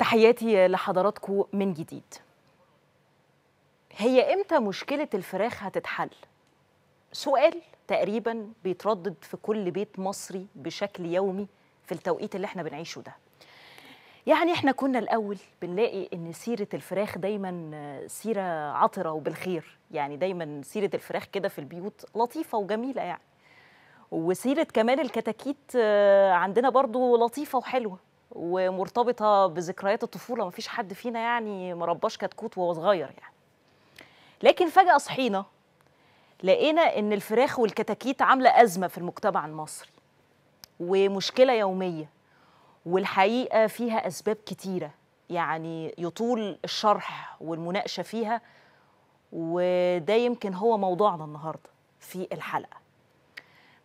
تحياتي لحضراتكم من جديد هي امتى مشكلة الفراخ هتتحل؟ سؤال تقريبا بيتردد في كل بيت مصري بشكل يومي في التوقيت اللي احنا بنعيشه ده يعني احنا كنا الاول بنلاقي ان سيره الفراخ دايما سيره عطره وبالخير يعني دايما سيره الفراخ كده في البيوت لطيفه وجميله يعني وسيره كمان الكتاكيت عندنا برضو لطيفه وحلوه ومرتبطه بذكريات الطفوله مفيش حد فينا يعني ما رباش كتكوت وهو صغير يعني لكن فجاه صحينا لقينا ان الفراخ والكتاكيت عامله ازمه في المجتمع المصري ومشكله يوميه والحقيقه فيها اسباب كتيره يعني يطول الشرح والمناقشه فيها وده يمكن هو موضوعنا النهارده في الحلقه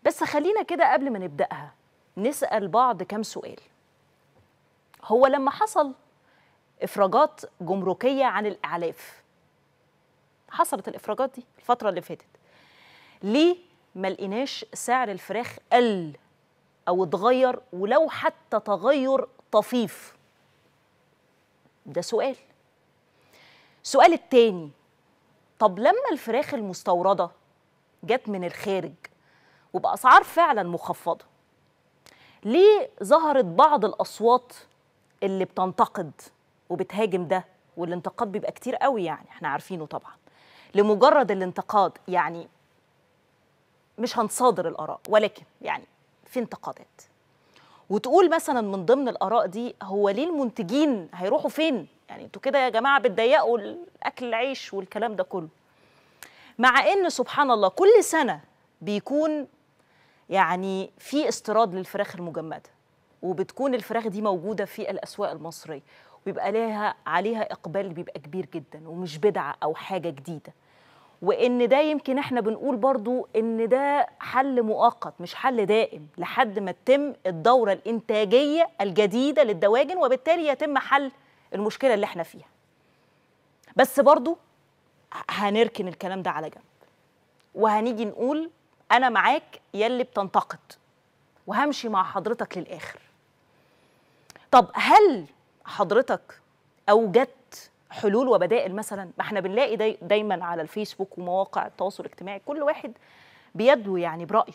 بس خلينا كده قبل ما نبداها نسال بعض كام سؤال هو لما حصل إفراجات جمركية عن الإعلاف حصلت الإفراجات دي الفترة اللي فاتت ليه ما لقيناش سعر الفراخ قل أو اتغير ولو حتى تغير طفيف ده سؤال السؤال التاني طب لما الفراخ المستوردة جت من الخارج وبأسعار فعلا مخفضة ليه ظهرت بعض الأصوات اللي بتنتقد وبتهاجم ده والانتقاد بيبقى كتير قوي يعني احنا عارفينه طبعا لمجرد الانتقاد يعني مش هنصادر الاراء ولكن يعني في انتقادات وتقول مثلا من ضمن الاراء دي هو ليه المنتجين هيروحوا فين يعني انتوا كده يا جماعه بتضيقوا الاكل العيش والكلام ده كله مع ان سبحان الله كل سنه بيكون يعني في استيراد للفراخ المجمده وبتكون الفراخ دي موجوده في الاسواق المصريه ويبقى لها عليها اقبال بيبقى كبير جدا ومش بدعه او حاجه جديده وان ده يمكن احنا بنقول برضو ان ده حل مؤقت مش حل دائم لحد ما تتم الدوره الانتاجيه الجديده للدواجن وبالتالي يتم حل المشكله اللي احنا فيها بس برضو هنركن الكلام ده على جنب وهنيجي نقول انا معاك يلي بتنتقد وهمشي مع حضرتك للاخر طب هل حضرتك اوجدت حلول وبدائل مثلا ما احنا بنلاقي داي دايما على الفيسبوك ومواقع التواصل الاجتماعي كل واحد بيدعو يعني برايه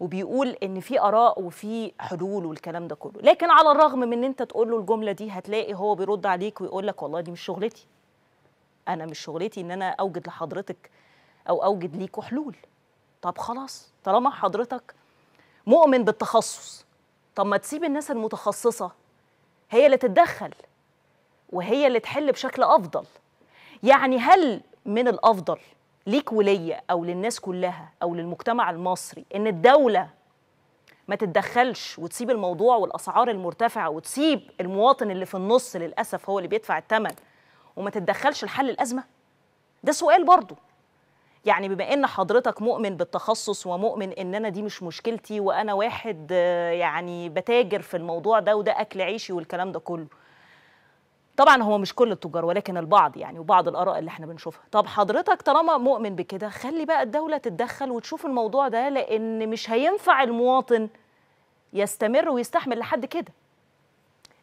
وبيقول ان في اراء وفي حلول والكلام ده كله لكن على الرغم من ان انت تقول له الجمله دي هتلاقي هو بيرد عليك ويقول لك والله دي مش شغلتي انا مش شغلتي ان انا اوجد لحضرتك او اوجد ليك حلول طب خلاص طالما حضرتك مؤمن بالتخصص طب ما تسيب الناس المتخصصه هي اللي تتدخل وهي اللي تحل بشكل افضل يعني هل من الافضل ليك وليا او للناس كلها او للمجتمع المصري ان الدوله ما تتدخلش وتسيب الموضوع والاسعار المرتفعه وتسيب المواطن اللي في النص للاسف هو اللي بيدفع الثمن وما تتدخلش لحل الازمه ده سؤال برضه يعني بما ان حضرتك مؤمن بالتخصص ومؤمن ان انا دي مش مشكلتي وانا واحد يعني بتاجر في الموضوع ده وده اكل عيشي والكلام ده كله طبعا هو مش كل التجار ولكن البعض يعني وبعض الاراء اللي احنا بنشوفها طب حضرتك طالما مؤمن بكده خلي بقى الدوله تتدخل وتشوف الموضوع ده لان مش هينفع المواطن يستمر ويستحمل لحد كده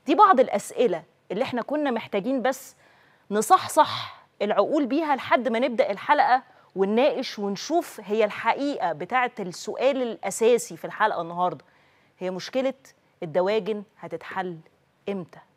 دي بعض الاسئله اللي احنا كنا محتاجين بس نصحصح العقول بيها لحد ما نبدا الحلقه ونناقش ونشوف هي الحقيقه بتاعه السؤال الاساسي في الحلقه النهارده هي مشكله الدواجن هتتحل امتى